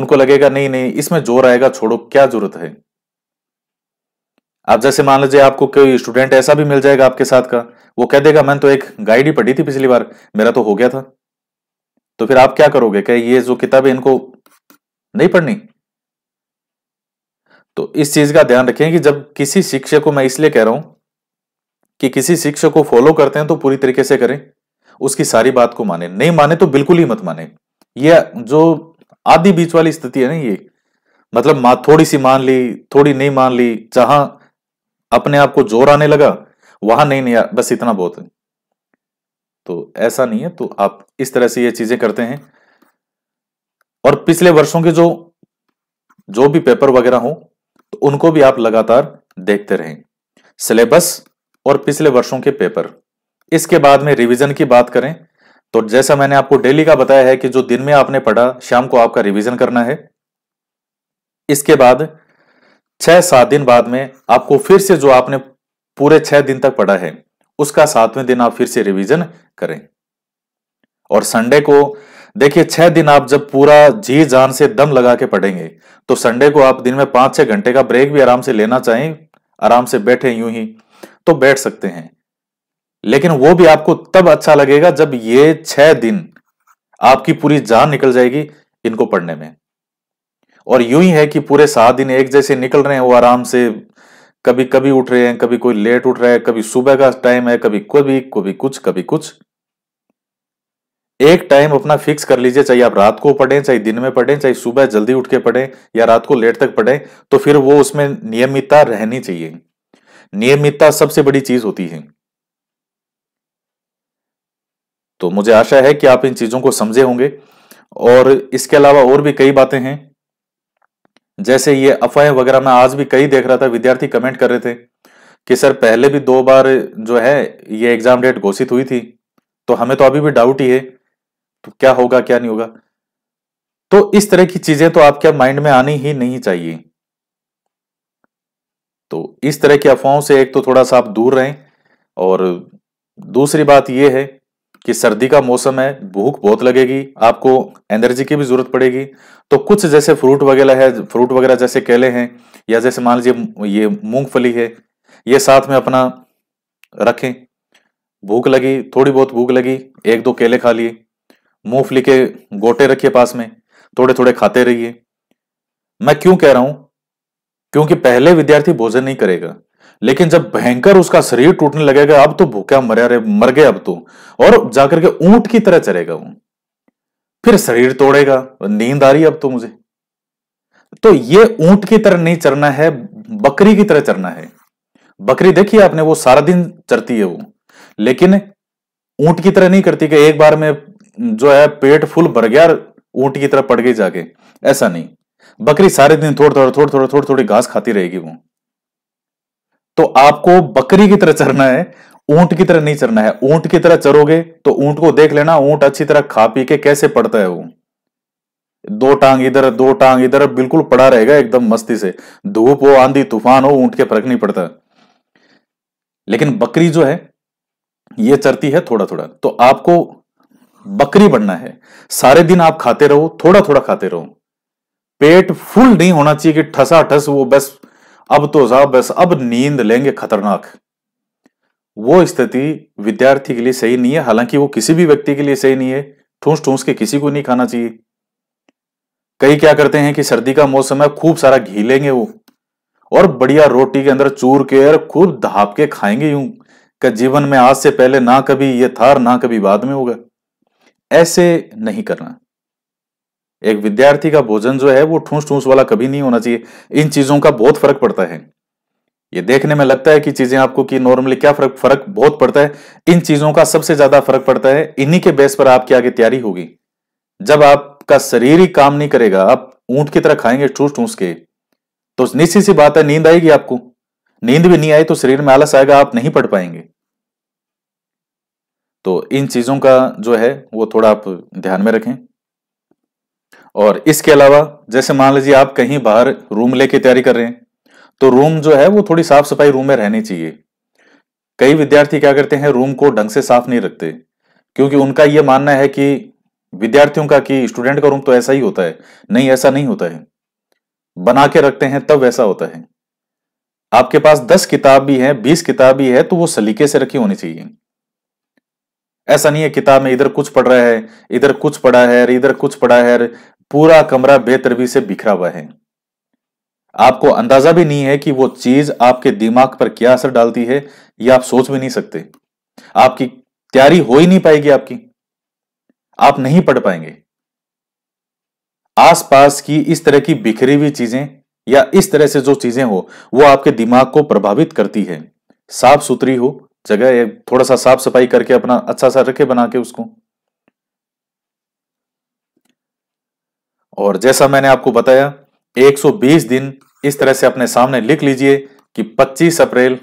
उनको लगेगा नहीं नहीं इसमें जोर आएगा छोड़ो क्या जरूरत है आप जैसे मान लीजिए आपको कोई स्टूडेंट ऐसा भी मिल जाएगा आपके साथ का वो कह देगा मैंने तो एक गाइड ही पढ़ी थी पिछली बार मेरा तो हो गया था तो फिर आप क्या करोगे क्या ये जो किताबें इनको नहीं पढ़नी तो इस चीज का ध्यान रखें कि जब किसी शिक्षक को मैं इसलिए कह रहा हूं कि किसी शिक्षक को फॉलो करते हैं तो पूरी तरीके से करें उसकी सारी बात को माने नहीं माने तो बिल्कुल ही मत माने ये जो आधी बीच वाली स्थिति है ना ये मतलब मा थोड़ी सी मान ली थोड़ी नहीं मान ली जहां अपने आप को जोर आने लगा वहां नहीं नहीं बस इतना बहुत है तो ऐसा नहीं है तो आप इस तरह से ये चीजें करते हैं और पिछले वर्षों के जो जो भी पेपर वगैरह हो उनको भी आप लगातार देखते रहें सिलेबस और पिछले वर्षों के पेपर इसके बाद में रिवीजन की बात करें तो जैसा मैंने आपको डेली का बताया है कि जो दिन में आपने पढ़ा शाम को आपका रिवीजन करना है इसके बाद छह सात दिन बाद में आपको फिर से जो आपने पूरे छह दिन तक पढ़ा है उसका सातवें दिन आप फिर से रिवीजन करें और संडे को देखिए छह दिन आप जब पूरा जी जान से दम लगा के पढ़ेंगे तो संडे को आप दिन में पांच छह घंटे का ब्रेक भी आराम से लेना चाहें आराम से बैठे यूं ही तो बैठ सकते हैं लेकिन वो भी आपको तब अच्छा लगेगा जब ये छह दिन आपकी पूरी जान निकल जाएगी इनको पढ़ने में और यूं ही है कि पूरे सात दिन एक जैसे निकल रहे हैं वो आराम से कभी कभी उठ रहे हैं कभी कोई लेट उठ रहा है कभी सुबह का टाइम है कभी कभी कभी कुछ कभी कुछ एक टाइम अपना फिक्स कर लीजिए चाहे आप रात को पढ़ें चाहे दिन में पढ़ें चाहे सुबह जल्दी उठ के पढ़ें या रात को लेट तक पढ़ें तो फिर वो उसमें नियमितता रहनी चाहिए नियमितता सबसे बड़ी चीज होती है तो मुझे आशा है कि आप इन चीजों को समझे होंगे और इसके अलावा और भी कई बातें हैं जैसे ये अफवाहें वगैरह मैं आज भी कई देख रहा था विद्यार्थी कमेंट कर रहे थे कि सर पहले भी दो बार जो है ये एग्जाम डेट घोषित हुई थी तो हमें तो अभी भी डाउट ही है तो क्या होगा क्या नहीं होगा तो इस तरह की चीजें तो आपके माइंड में आनी ही नहीं चाहिए तो इस तरह की अफवाहों से एक तो थोड़ा सा आप दूर रहें और दूसरी बात यह है कि सर्दी का मौसम है भूख बहुत लगेगी आपको एनर्जी की भी जरूरत पड़ेगी तो कुछ जैसे फ्रूट वगैरह है फ्रूट वगैरह जैसे केले हैं या जैसे मान लीजिए ये मूंगफली है ये साथ में अपना रखें भूख लगी थोड़ी बहुत भूख लगी एक दो केले खा लिए मूंगफली के गोटे रखिए पास में थोड़े थोड़े खाते रहिए मैं क्यों कह रहा हूं क्योंकि पहले विद्यार्थी भोजन नहीं करेगा लेकिन जब भयंकर उसका शरीर टूटने लगेगा अब तो भूखा मर रे मर गए अब तो और जाकर के ऊंट की तरह चलेगा वो फिर शरीर तोड़ेगा नींद आ रही अब तो मुझे तो ये ऊंट की तरह नहीं चरना है बकरी की तरह चरना है बकरी देखिए आपने वो सारा दिन चरती है वो लेकिन ऊंट की तरह नहीं करती कि एक बार में जो है पेट फुल भर गया और ऊंट की तरफ पड़ गई जाके ऐसा नहीं बकरी सारे दिन थोड़ थोड़ थोड़ थोड़ थोड़ी थोड़ी घास खाती रहेगी वो तो आपको बकरी की तरह चरना है ऊंट की तरह नहीं चरना है ऊंट की तरह चरोगे तो ऊंट को देख लेना ऊंट अच्छी तरह खा पी के कैसे पड़ता है वो दो टांग इधर दो टांग इधर बिल्कुल पड़ा रहेगा एकदम मस्ती से धूप हो आंधी तूफान हो ऊंट के फर्क नहीं पड़ता लेकिन बकरी जो है ये चरती है थोड़ा थोड़ा तो आपको बकरी बनना है सारे दिन आप खाते रहो थोड़ा थोड़ा खाते रहो पेट फुल नहीं होना चाहिए कि ठसा ठस वो बस अब तो साहब बस अब नींद लेंगे खतरनाक वो स्थिति विद्यार्थी के लिए सही नहीं है हालांकि वो किसी भी व्यक्ति के लिए सही नहीं है ठूस ठूस के किसी को नहीं खाना चाहिए कई क्या करते हैं कि सर्दी का मौसम है खूब सारा घी लेंगे वो और बढ़िया रोटी के अंदर चूर के और खूब धाप के खाएंगे यूं का जीवन में आज से पहले ना कभी ये था ना कभी बाद में होगा ऐसे नहीं करना एक विद्यार्थी का भोजन जो है वो ठूस ठूस वाला कभी नहीं होना चाहिए इन चीजों का बहुत फर्क पड़ता है ये देखने में लगता है कि चीजें आपको कि नॉर्मली क्या फर्क फर्क बहुत पड़ता है इन चीजों का सबसे ज्यादा फर्क पड़ता है इन्हीं के बेस पर आपकी आगे तैयारी होगी जब आपका शरीर ही काम नहीं करेगा आप ऊंट की तरह खाएंगे ठूस ठूस के तो निश्चित सी बात है नींद आएगी आपको नींद भी नहीं आई तो शरीर में आलस आएगा आप नहीं पढ़ पाएंगे तो इन चीज़ों का जो है वो थोड़ा आप ध्यान में रखें और इसके अलावा जैसे मान लीजिए आप कहीं बाहर रूम लेके तैयारी कर रहे हैं तो रूम जो है वो थोड़ी साफ सफाई रूम में रहनी चाहिए कई विद्यार्थी क्या करते हैं रूम को ढंग से साफ नहीं रखते क्योंकि उनका यह मानना है कि विद्यार्थियों का कि स्टूडेंट का रूम तो ऐसा ही होता है नहीं ऐसा नहीं होता है बना के रखते हैं तब वैसा होता है आपके पास दस किताब भी है बीस किताब भी है तो वो सलीके से रखी होनी चाहिए ऐसा नहीं है किताब में इधर कुछ पढ़ रहा है इधर कुछ पढ़ा है इधर कुछ पढ़ा है पूरा कमरा बेतरबी से बिखरा हुआ है आपको अंदाजा भी नहीं है कि वो चीज आपके दिमाग पर क्या असर डालती है यह आप सोच भी नहीं सकते आपकी तैयारी हो ही नहीं पाएगी आपकी आप नहीं पढ़ पाएंगे आसपास की इस तरह की बिखरी हुई चीजें या इस तरह से जो चीजें हो वो आपके दिमाग को प्रभावित करती है साफ सुथरी हो जगह थोड़ा सा साफ सफाई करके अपना अच्छा सा रखे बना के उसको और जैसा मैंने आपको बताया 120 दिन इस तरह से अपने सामने लिख लीजिए कि 25 अप्रैल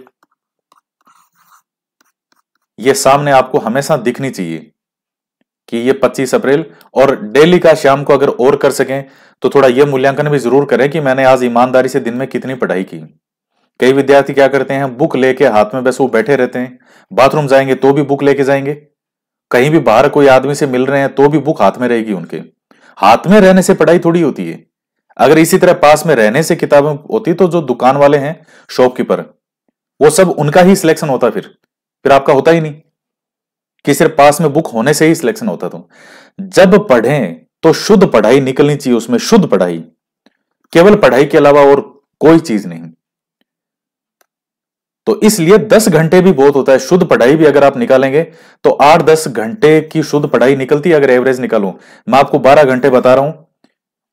ये सामने आपको हमेशा दिखनी चाहिए कि ये 25 अप्रैल और डेली का शाम को अगर और कर सकें तो थोड़ा यह मूल्यांकन भी जरूर करें कि मैंने आज ईमानदारी से दिन में कितनी पढ़ाई की कई विद्यार्थी क्या करते हैं बुक लेके हाथ में बस वो बैठे रहते हैं बाथरूम जाएंगे तो भी बुक लेके जाएंगे कहीं भी बाहर कोई आदमी से मिल रहे हैं तो भी बुक हाथ में रहेगी उनके हाथ में रहने से पढ़ाई थोड़ी होती है अगर इसी तरह पास में रहने से किताबें होती तो जो दुकान वाले हैं शॉपकीपर वो सब उनका ही सिलेक्शन होता फिर फिर आपका होता ही नहीं कि सिर्फ पास में बुक होने से ही सिलेक्शन होता तो जब पढ़ें तो शुद्ध पढ़ाई निकलनी चाहिए उसमें शुद्ध पढ़ाई केवल पढ़ाई के अलावा और कोई चीज नहीं तो इसलिए 10 घंटे भी बहुत होता है शुद्ध पढ़ाई भी अगर आप निकालेंगे तो 8-10 घंटे की शुद्ध पढ़ाई निकलती है अगर एवरेज निकालू मैं आपको 12 घंटे बता रहा हूं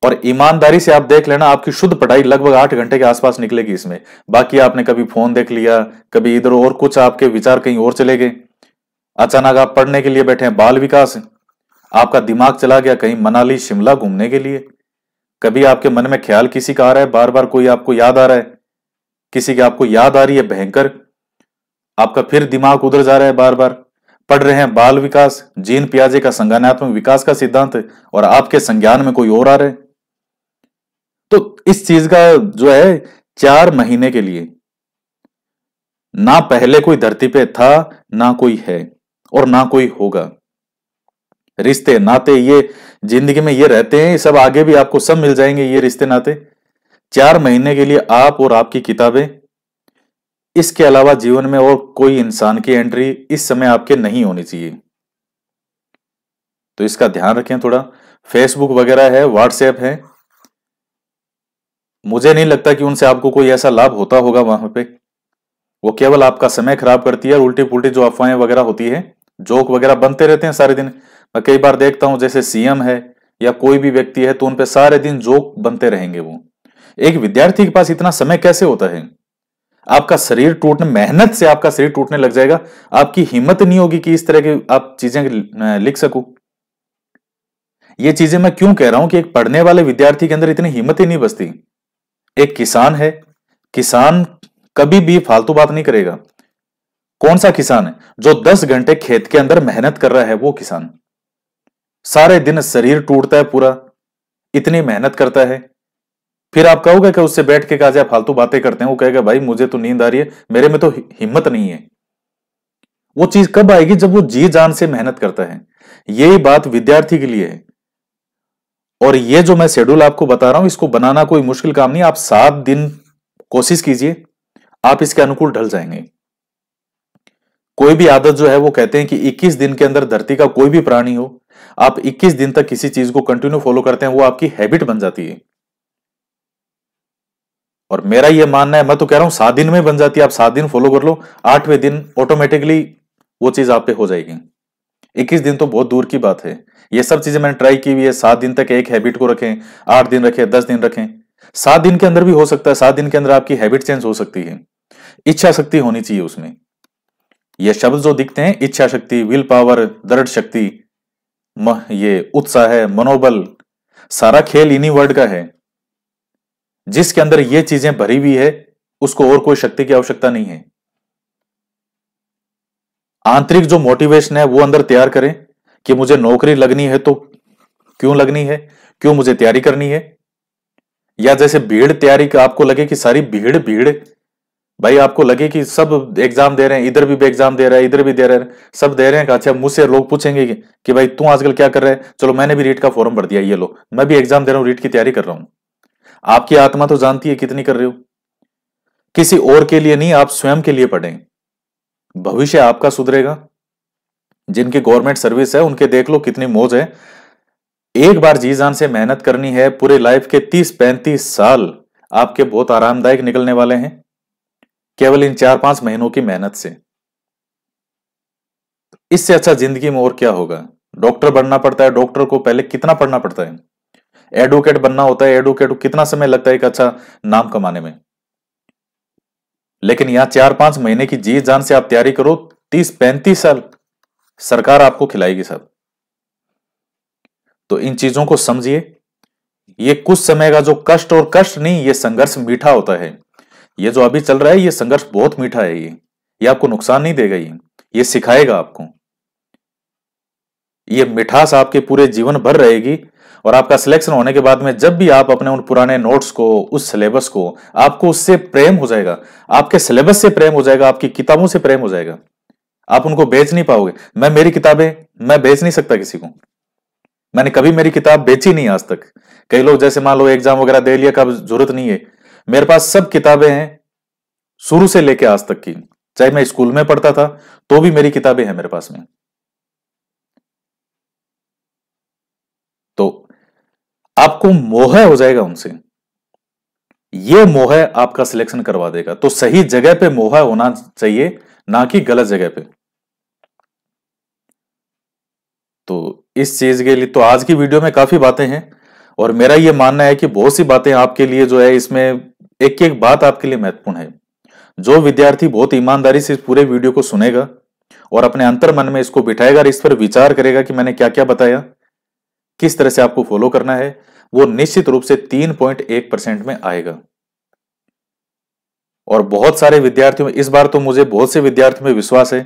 और ईमानदारी से आप देख लेना आपकी शुद्ध पढ़ाई लगभग आठ घंटे के आसपास निकलेगी इसमें बाकी आपने कभी फोन देख लिया कभी इधर और कुछ आपके विचार कहीं और चले गए अचानक आप पढ़ने के लिए बैठे हैं बाल विकास आपका दिमाग चला गया कहीं मनाली शिमला घूमने के लिए कभी आपके मन में ख्याल किसी का आ रहा है बार बार कोई आपको याद आ रहा है किसी की आपको याद आ रही है भयंकर आपका फिर दिमाग उधर जा रहा है बार बार पढ़ रहे हैं बाल विकास जीन पियाजे का संज्ञानात्मक विकास का सिद्धांत और आपके संज्ञान में कोई और आ रहे तो इस चीज का जो है चार महीने के लिए ना पहले कोई धरती पे था ना कोई है और ना कोई होगा रिश्ते नाते ये जिंदगी में ये रहते हैं सब आगे भी आपको सब मिल जाएंगे ये रिश्ते नाते चार महीने के लिए आप और आपकी किताबें इसके अलावा जीवन में और कोई इंसान की एंट्री इस समय आपके नहीं होनी चाहिए तो इसका ध्यान रखें थोड़ा फेसबुक वगैरह है व्हाट्सएप है मुझे नहीं लगता कि उनसे आपको कोई ऐसा लाभ होता होगा वहां पे वो केवल आपका समय खराब करती है और उल्टी पुल्टी जो अफवाहें वगैरह होती है जोक वगैरह बनते रहते हैं सारे दिन मैं कई बार देखता हूं जैसे सीएम है या कोई भी व्यक्ति है तो उनपे सारे दिन जोक बनते रहेंगे वो एक विद्यार्थी के पास इतना समय कैसे होता है आपका शरीर टूटने मेहनत से आपका शरीर टूटने लग जाएगा आपकी हिम्मत नहीं होगी कि इस तरह की आप चीजें लिख सकू ये चीजें मैं क्यों कह रहा हूं कि एक पढ़ने वाले विद्यार्थी के अंदर इतनी हिम्मत ही नहीं बसती एक किसान है किसान कभी भी फालतू बात नहीं करेगा कौन सा किसान है जो दस घंटे खेत के अंदर मेहनत कर रहा है वो किसान सारे दिन शरीर टूटता है पूरा इतनी मेहनत करता है फिर आप कहोगे कि उससे बैठ के कहा फालतू बातें करते हैं वो कहेगा भाई मुझे तो नींद आ रही है मेरे में तो हिम्मत नहीं है वो चीज कब आएगी जब वो जी जान से मेहनत करता है यही बात विद्यार्थी के लिए है और ये जो मैं शेड्यूल आपको बता रहा हूं इसको बनाना कोई मुश्किल काम नहीं आप सात दिन कोशिश कीजिए आप इसके अनुकूल ढल जाएंगे कोई भी आदत जो है वो कहते हैं कि 21 दिन के अंदर धरती का कोई भी प्राणी हो आप 21 दिन तक किसी चीज को कंटिन्यू फॉलो करते हैं वो आपकी हैबिट बन जाती है और मेरा ये मानना है मैं तो कह रहा हूं सात दिन में बन जाती है आप सात दिन फॉलो कर लो आठवें दिन ऑटोमेटिकली वो चीज आप पे हो जाएगी इक्कीस दिन तो बहुत दूर की बात है ये सब चीजें मैंने ट्राई की हुई है सात दिन तक एक हैबिट को रखें आठ दिन रखें दस दिन रखें सात दिन के अंदर भी हो सकता है सात दिन के अंदर आपकी हैबिट चेंज हो सकती है इच्छा शक्ति होनी चाहिए उसमें ये शब्द जो दिखते हैं इच्छा शक्ति विल पावर दृढ़ शक्ति ये उत्साह है मनोबल सारा खेल इन्हीं वर्ड का है जिसके अंदर ये चीजें भरी हुई है उसको और कोई शक्ति की आवश्यकता नहीं है आंतरिक जो मोटिवेशन है वो अंदर तैयार करें कि मुझे नौकरी लगनी है तो क्यों लगनी है क्यों मुझे तैयारी करनी है या जैसे भीड़ तैयारी का आपको लगे कि सारी भीड़ भीड़ भाई आपको लगे कि सब एग्जाम दे रहे हैं इधर भी एग्जाम दे रहा है इधर भी दे रहे हैं सब दे रहे हैं अच्छा मुझसे लोग पूछेंगे कि, भाई तू आजकल क्या कर रहे हैं चलो मैंने भी रीट का फॉर्म भर दिया ये लो मैं भी एग्जाम दे रहा हूँ रीट की तैयारी कर रहा हूं आपकी आत्मा तो जानती है कितनी कर रहे हो किसी और के लिए नहीं आप स्वयं के लिए पढ़ें भविष्य आपका सुधरेगा जिनकी गवर्नमेंट सर्विस है उनके देख लो कितनी मौज है एक बार जी जान से मेहनत करनी है पूरे लाइफ के तीस पैंतीस साल आपके बहुत आरामदायक निकलने वाले हैं केवल इन चार पांच महीनों की मेहनत से इससे अच्छा जिंदगी में और क्या होगा डॉक्टर बनना पड़ता है डॉक्टर को पहले कितना पढ़ना पड़ता है एडवोकेट बनना होता है एडवोकेट को कितना समय लगता है एक अच्छा नाम कमाने में लेकिन यहां चार पांच महीने की जी जान से आप तैयारी करो तीस पैंतीस साल सरकार आपको खिलाएगी सर तो इन चीजों को समझिए ये कुछ समय का जो कष्ट और कष्ट नहीं ये संघर्ष मीठा होता है ये जो अभी चल रहा है ये संघर्ष बहुत मीठा है ये ये आपको नुकसान नहीं देगा ये ये सिखाएगा आपको ये मिठास आपके पूरे जीवन भर रहेगी और आपका सिलेक्शन होने के बाद में जब भी आप अपने उन पुराने नोट्स को उस सिलेबस को आपको उससे प्रेम हो जाएगा आपके सिलेबस से प्रेम हो जाएगा आपकी किताबों से प्रेम हो जाएगा आप उनको बेच नहीं पाओगे मैं मेरी किताबें मैं बेच नहीं सकता किसी को मैंने कभी मेरी किताब बेची नहीं आज तक कई लोग जैसे मान लो एग्जाम वगैरह दे लिया का जरूरत नहीं है मेरे पास सब किताबें हैं शुरू से लेके आज तक की चाहे मैं स्कूल में पढ़ता था तो भी मेरी किताबें हैं मेरे पास में आपको मोह हो जाएगा उनसे ये मोह आपका सिलेक्शन करवा देगा तो सही जगह पे मोह होना चाहिए ना कि गलत जगह पे तो इस चीज के लिए तो आज की वीडियो में काफी बातें हैं और मेरा यह मानना है कि बहुत सी बातें आपके लिए जो है इसमें एक एक बात आपके लिए महत्वपूर्ण है जो विद्यार्थी बहुत ईमानदारी से इस पूरे वीडियो को सुनेगा और अपने अंतर मन में इसको बिठाएगा और इस पर विचार करेगा कि मैंने क्या क्या बताया किस तरह से आपको फॉलो करना है वो निश्चित रूप से तीन पॉइंट एक परसेंट में आएगा और बहुत सारे विद्यार्थियों में इस बार तो मुझे बहुत से विद्यार्थियों में विश्वास है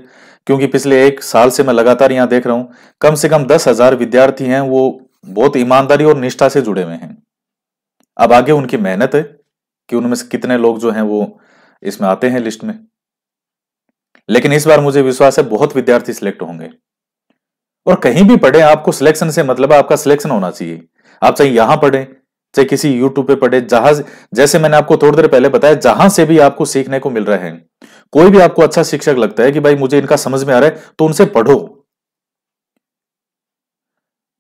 क्योंकि पिछले एक साल से मैं लगातार यहां देख रहा हूं कम से कम दस हजार विद्यार्थी हैं वो बहुत ईमानदारी और निष्ठा से जुड़े हुए हैं अब आगे उनकी मेहनत है कि उनमें से कितने लोग जो हैं वो इसमें आते हैं लिस्ट में लेकिन इस बार मुझे विश्वास है बहुत विद्यार्थी सिलेक्ट होंगे और कहीं भी पढ़े आपको सिलेक्शन से मतलब आपका सिलेक्शन होना चाहिए आप चाहे यहां पढ़े चाहे किसी यूट्यूब पे पढ़े जहां जैसे मैंने आपको थोड़ी देर पहले बताया जहां से भी आपको सीखने को मिल रहे हैं कोई भी आपको अच्छा शिक्षक लगता है कि भाई मुझे इनका समझ में आ रहा है तो उनसे पढ़ो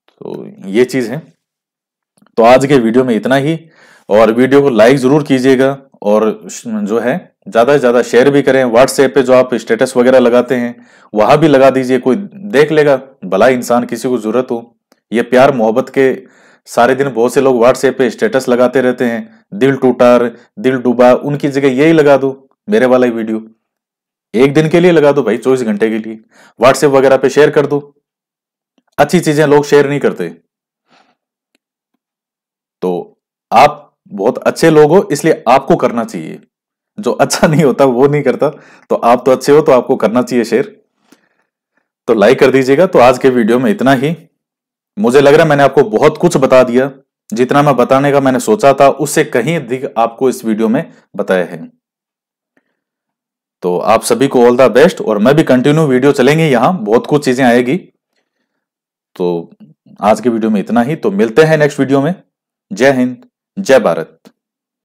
तो ये चीज है तो आज के वीडियो में इतना ही और वीडियो को लाइक जरूर कीजिएगा और जो है ज्यादा से ज्यादा शेयर भी करें व्हाट्सएप पे जो आप स्टेटस वगैरह लगाते हैं वहां भी लगा दीजिए कोई देख लेगा भला इंसान किसी को जरूरत हो ये प्यार मोहब्बत के सारे दिन बहुत से लोग व्हाट्सएप पे स्टेटस लगाते रहते हैं दिल टूटा दिल डूबा उनकी जगह यही लगा दो मेरे वाला वीडियो एक दिन के लिए लगा दो भाई चौबीस घंटे के लिए व्हाट्सएप वगैरह पे शेयर कर दो अच्छी चीजें लोग शेयर नहीं करते तो आप बहुत अच्छे लोग हो इसलिए आपको करना चाहिए जो अच्छा नहीं होता वो नहीं करता तो आप तो अच्छे हो तो आपको करना चाहिए शेयर तो लाइक कर दीजिएगा तो आज के वीडियो में इतना ही मुझे लग रहा है मैंने आपको बहुत कुछ बता दिया जितना मैं बताने का मैंने सोचा था उससे कहीं अधिक आपको इस वीडियो में बताया है तो आप सभी को ऑल द बेस्ट और मैं भी कंटिन्यू वीडियो चलेंगे यहां बहुत कुछ चीजें आएगी तो आज के वीडियो में इतना ही तो मिलते हैं नेक्स्ट वीडियो में जय हिंद जय भारत